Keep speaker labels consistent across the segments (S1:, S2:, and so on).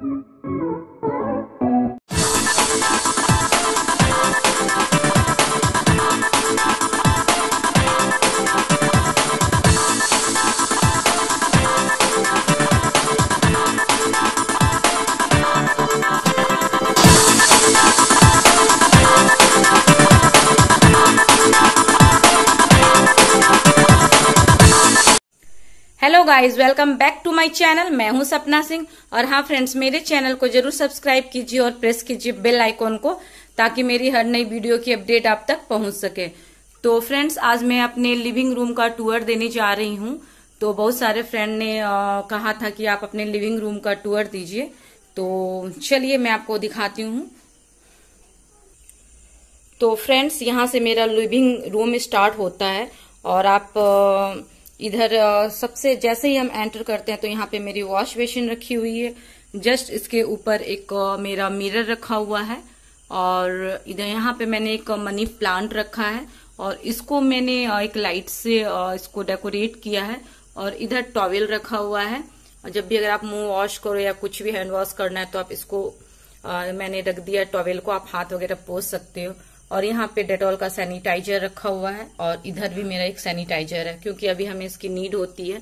S1: thank you hello guys welcome back to my channel मैं हूं सपना सिंह और हाँ फ्रेंड्स मेरे चैनल को जरूर सब्सक्राइब कीजिए और प्रेस कीजिए बेल आइकॉन को ताकि मेरी हर नई वीडियो की अपडेट आप तक पहुंच सके तो फ्रेंड्स आज मैं अपने लिविंग रूम का टूर देने जा रही हूं तो बहुत सारे फ्रेंड ने आ, कहा था कि आप अपने लिविंग रूम का टूर दीजिए तो चलिए मैं आपको दिखाती हूँ तो फ्रेंड्स यहाँ से मेरा लिविंग रूम स्टार्ट होता है और आप आ, इधर सबसे जैसे ही हम एंटर करते हैं तो यहाँ पे मेरी वॉश बेसिन रखी हुई है जस्ट इसके ऊपर एक मेरा मिरर रखा हुआ है और इधर यहाँ पे मैंने एक मनी प्लांट रखा है और इसको मैंने एक लाइट से इसको डेकोरेट किया है और इधर टॉवेल रखा हुआ है और जब भी अगर आप मुंह वॉश करो या कुछ भी हैंड वॉश करना है तो आप इसको आ, मैंने रख दिया टॉवेल को आप हाथ वगैरह पोस सकते हो और यहाँ पे डेटॉल का सैनिटाइजर रखा हुआ है और इधर भी मेरा एक सैनिटाइजर है क्योंकि अभी हमें इसकी नीड होती है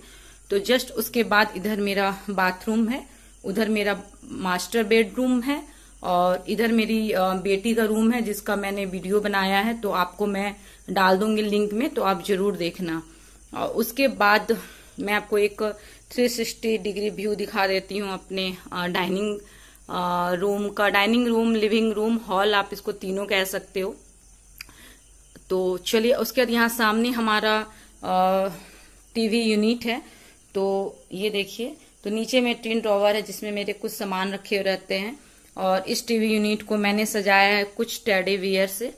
S1: तो जस्ट उसके बाद इधर मेरा बाथरूम है उधर मेरा मास्टर बेडरूम है और इधर मेरी बेटी का रूम है जिसका मैंने वीडियो बनाया है तो आपको मैं डाल दूंगी लिंक में तो आप जरूर देखना और उसके बाद मैं आपको एक 360 डिग्री व्यू दिखा देती हूँ अपने डाइनिंग रूम का dining room living room hall आप इसको तीनों कह सकते हो तो चलिए उसके बाद यहाँ सामने हमारा टीवी यूनिट है तो ये देखिए तो नीचे में टिन टॉवर है जिसमें मेरे कुछ सामान रखे हुए रहते हैं और इस टीवी यूनिट को मैंने सजाया है कुछ टेडी वियर से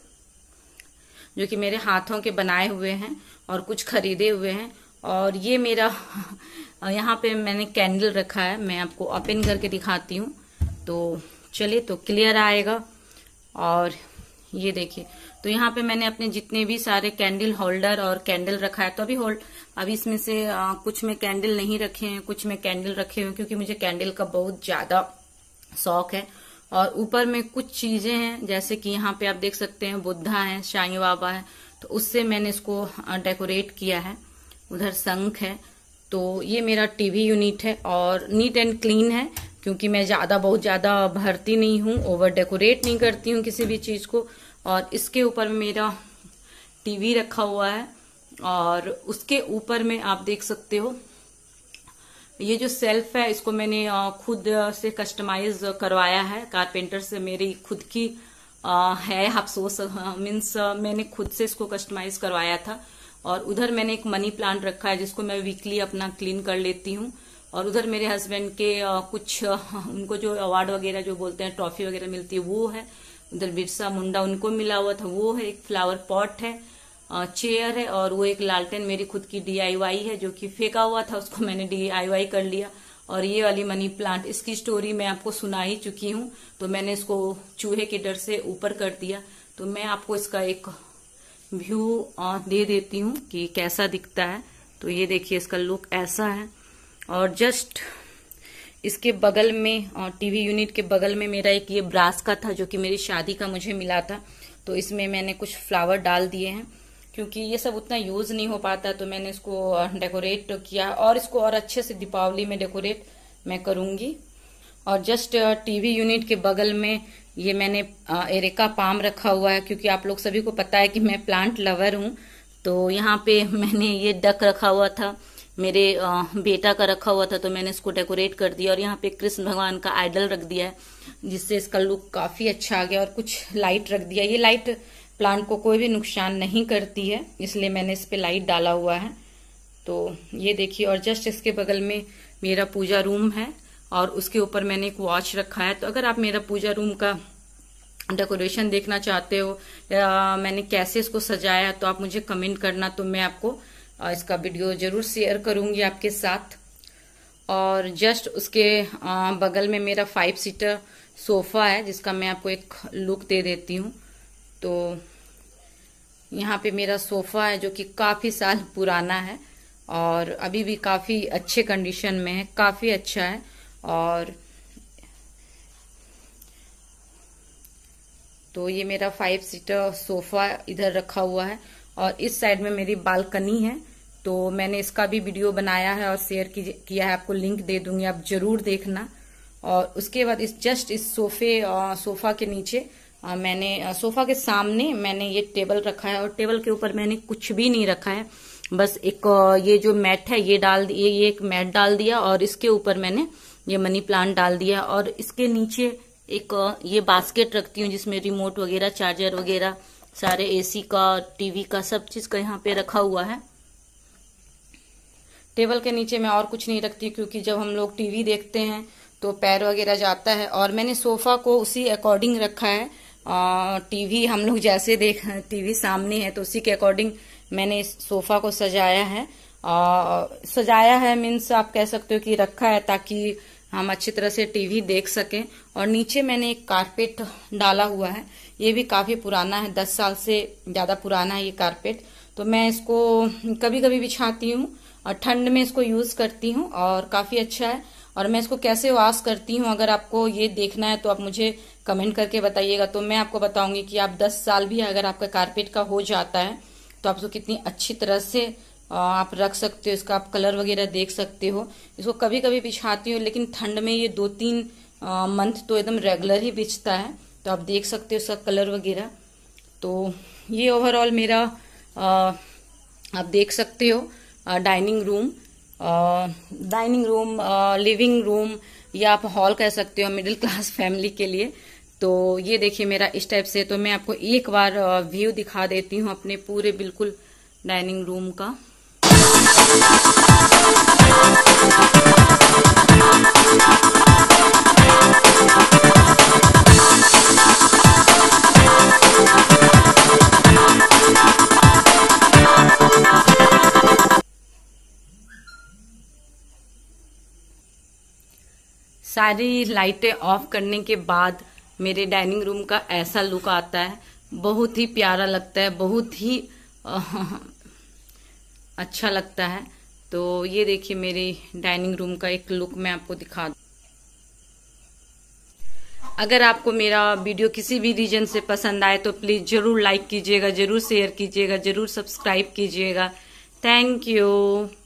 S1: जो कि मेरे हाथों के बनाए हुए हैं और कुछ खरीदे हुए हैं और ये मेरा यहाँ पे मैंने कैंडल रखा है मैं आपको ओपन करके दिखाती हूँ तो चले तो क्लियर आएगा और ये देखिए तो यहाँ पे मैंने अपने जितने भी सारे कैंडल होल्डर और कैंडल रखा है तो अभी होल्ड अभी इसमें से आ, कुछ में कैंडल नहीं रखे हैं कुछ में कैंडल रखे हुए क्योंकि मुझे कैंडल का बहुत ज्यादा शौक है और ऊपर में कुछ चीजें हैं जैसे कि यहाँ पे आप देख सकते हैं बुद्धा है शाही बाबा है तो उससे मैंने इसको डेकोरेट किया है उधर शंख है तो ये मेरा टीवी यूनिट है और नीट एंड क्लीन है क्योंकि मैं ज़्यादा बहुत ज़्यादा भरती नहीं हूँ ओवर डेकोरेट नहीं करती हूँ किसी भी चीज़ को और इसके ऊपर मेरा टीवी रखा हुआ है और उसके ऊपर में आप देख सकते हो ये जो सेल्फ है इसको मैंने खुद से कस्टमाइज करवाया है कारपेंटर से मेरी खुद की है आप सोच मीन्स मैंने खुद से इसको कस्टमाइज करवाया था और उधर मैंने एक मनी प्लांट रखा है जिसको मैं वीकली अपना क्लीन कर लेती हूँ और उधर मेरे हस्बैंड के कुछ उनको जो अवार्ड वगैरह जो बोलते हैं ट्रॉफी वगैरह मिलती है वो है उधर बिरसा मुंडा उनको मिला हुआ था वो है एक फ्लावर पॉट है चेयर है और वो एक लालटेन मेरी खुद की डीआईवाई है जो कि फेंका हुआ था उसको मैंने डीआईवाई कर लिया और ये वाली मनी प्लांट इसकी स्टोरी मैं आपको सुना ही चुकी हूँ तो मैंने इसको चूहे के डर से ऊपर कर दिया तो मैं आपको इसका एक व्यू दे देती हूँ कि कैसा दिखता है तो ये देखिए इसका लुक ऐसा है और जस्ट इसके बगल में और टीवी यूनिट के बगल में मेरा एक ये ब्रास का था जो कि मेरी शादी का मुझे मिला था तो इसमें मैंने कुछ फ्लावर डाल दिए हैं क्योंकि ये सब उतना यूज़ नहीं हो पाता तो मैंने इसको डेकोरेट तो किया और इसको और अच्छे से दीपावली में डेकोरेट मैं करूँगी और जस्ट टीवी यूनिट के बगल में ये मैंने एरेका पाम रखा हुआ है क्योंकि आप लोग सभी को पता है कि मैं प्लांट लवर हूँ तो यहाँ पे मैंने ये डक रखा हुआ था मेरे बेटा का रखा हुआ था तो मैंने इसको डेकोरेट कर दिया और यहाँ पे कृष्ण भगवान का आइडल रख दिया है जिससे इसका लुक काफी अच्छा आ गया और कुछ लाइट रख दिया ये लाइट प्लांट को कोई भी नुकसान नहीं करती है इसलिए मैंने इस पर लाइट डाला हुआ है तो ये देखिए और जस्ट इसके बगल में मेरा पूजा रूम है और उसके ऊपर मैंने एक वॉच रखा है तो अगर आप मेरा पूजा रूम का डेकोरेशन देखना चाहते हो या मैंने कैसे इसको सजाया तो आप मुझे कमेंट करना तो मैं आपको और इसका वीडियो ज़रूर शेयर करूंगी आपके साथ और जस्ट उसके बगल में मेरा फाइव सीटर सोफ़ा है जिसका मैं आपको एक लुक दे देती हूँ तो यहाँ पे मेरा सोफ़ा है जो कि काफ़ी साल पुराना है और अभी भी काफ़ी अच्छे कंडीशन में है काफ़ी अच्छा है और तो ये मेरा फाइव सीटर सोफ़ा इधर रखा हुआ है और इस साइड में मेरी बालकनी है तो मैंने इसका भी वीडियो बनाया है और शेयर किया है आपको लिंक दे दूंगी आप जरूर देखना और उसके बाद इस जस्ट इस सोफे सोफा के नीचे मैंने सोफा के सामने मैंने ये टेबल रखा है और टेबल के ऊपर मैंने कुछ भी नहीं रखा है बस एक ये जो मैट है ये डाल ये, ये एक मैट डाल दिया और इसके ऊपर मैंने ये मनी प्लांट डाल दिया और इसके नीचे एक ये बास्केट रखती हूँ जिसमें रिमोट वगैरह चार्जर वगैरह सारे एसी का टीवी का सब चीज का यहाँ पे रखा हुआ है टेबल के नीचे मैं और कुछ नहीं रखती क्योंकि जब हम लोग टीवी देखते हैं तो पैर वगैरह जाता है और मैंने सोफा को उसी अकॉर्डिंग रखा है टीवी हम लोग जैसे देख टीवी सामने है तो उसी के अकॉर्डिंग मैंने सोफा को सजाया है आ, सजाया है मीन्स आप कह सकते हो कि रखा है ताकि हम अच्छी तरह से टीवी देख सकें और नीचे मैंने एक कारपेट डाला हुआ है ये भी काफ़ी पुराना है दस साल से ज़्यादा पुराना है ये कारपेट तो मैं इसको कभी कभी बिछाती हूँ और ठंड में इसको यूज़ करती हूँ और काफ़ी अच्छा है और मैं इसको कैसे वॉश करती हूँ अगर आपको ये देखना है तो आप मुझे कमेंट करके बताइएगा तो मैं आपको बताऊंगी कि आप 10 साल भी अगर आपका कारपेट का हो जाता है तो आप उसको कितनी अच्छी तरह से आप रख सकते हो इसका आप कलर वगैरह देख सकते हो इसको कभी कभी बिछाती हूँ लेकिन ठंड में ये दो तीन मंथ तो एकदम रेगुलर ही बिछता है तो आप देख सकते हो इसका कलर वगैरह तो ये ओवरऑल मेरा आ, आप देख सकते हो dining room dining room living room या आप हॉल कह सकते हो मिडिल क्लास फैमिली के लिए तो ये देखिए मेरा इस टाइप से तो मैं आपको एक बार व्यू दिखा देती हूँ अपने पूरे बिल्कुल डाइनिंग रूम का सारी लाइटें ऑफ करने के बाद मेरे डाइनिंग रूम का ऐसा लुक आता है बहुत ही प्यारा लगता है बहुत ही अच्छा लगता है तो ये देखिए मेरी डाइनिंग रूम का एक लुक मैं आपको दिखा दूँ अगर आपको मेरा वीडियो किसी भी रीजन से पसंद आए तो प्लीज़ ज़रूर लाइक कीजिएगा ज़रूर शेयर कीजिएगा ज़रूर सब्सक्राइब कीजिएगा थैंक यू